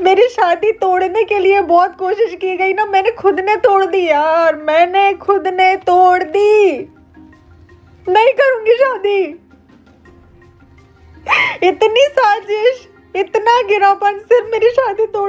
मेरी शादी तोड़ने के लिए बहुत कोशिश की गई ना मैंने खुद ने तोड़ दी यार मैंने खुद ने तोड़ दी नहीं करूंगी शादी इतनी साजिश इतना गिरापन सिर्फ मेरी शादी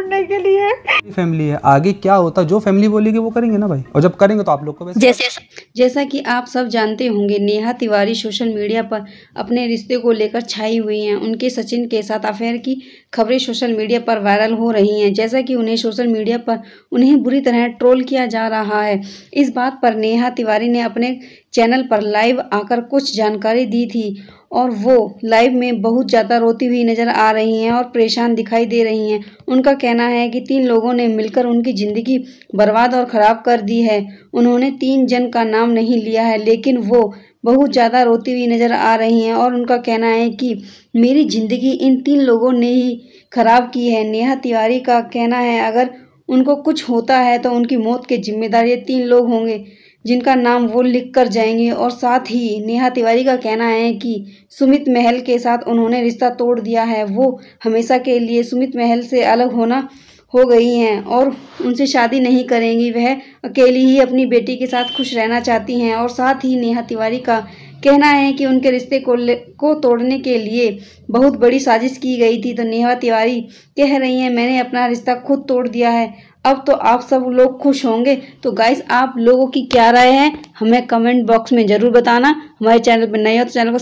करने के लिए फैमिली है आगे क्या होता जो फैमिली बोलेगी वो करेंगे ना भाई और जब करेंगे तो आप लोग को जैसे जैसा कि आप सब जानते होंगे नेहा तिवारी सोशल मीडिया पर अपने रिश्ते को लेकर छाई हुई हैं उनके सचिन के साथ अफेयर की खबरें सोशल मीडिया पर वायरल हो रही हैं जैसा कि उन्हें सोशल मीडिया पर उन्हें बुरी तरह ट्रोल किया जा रहा है इस बात पर नेहा तिवारी ने अपने चैनल पर लाइव आकर कुछ जानकारी दी थी और वो लाइव में बहुत ज़्यादा रोती हुई नज़र आ रही हैं और परेशान दिखाई दे रही हैं उनका कहना है कि तीन लोगों ने मिलकर उनकी ज़िंदगी बर्बाद और ख़राब कर दी है उन्होंने तीन जन का नाम नहीं लिया है लेकिन वो बहुत ज़्यादा रोती हुई नज़र आ रही हैं और उनका कहना है कि मेरी ज़िंदगी इन तीन लोगों ने ही ख़राब की है नेहा तिवारी का कहना है अगर उनको कुछ होता है तो उनकी मौत के जिम्मेदार ये तीन लोग होंगे जिनका नाम वो लिख कर जाएंगे और साथ ही नेहा तिवारी का कहना है कि सुमित महल के साथ उन्होंने रिश्ता तोड़ दिया है वो हमेशा के लिए सुमित महल से अलग होना हो गई हैं और उनसे शादी नहीं करेंगी वह अकेली ही अपनी बेटी के साथ खुश रहना चाहती हैं और साथ ही नेहा तिवारी का कहना है कि उनके रिश्ते को को तोड़ने के लिए बहुत बड़ी साजिश की गई थी तो नेहा तिवारी कह रही हैं मैंने अपना रिश्ता खुद तोड़ दिया है अब तो आप सब लोग खुश होंगे तो गाइस आप लोगों की क्या राय है हमें कमेंट बॉक्स में ज़रूर बताना हमारे चैनल पर नए हो तो चैनल को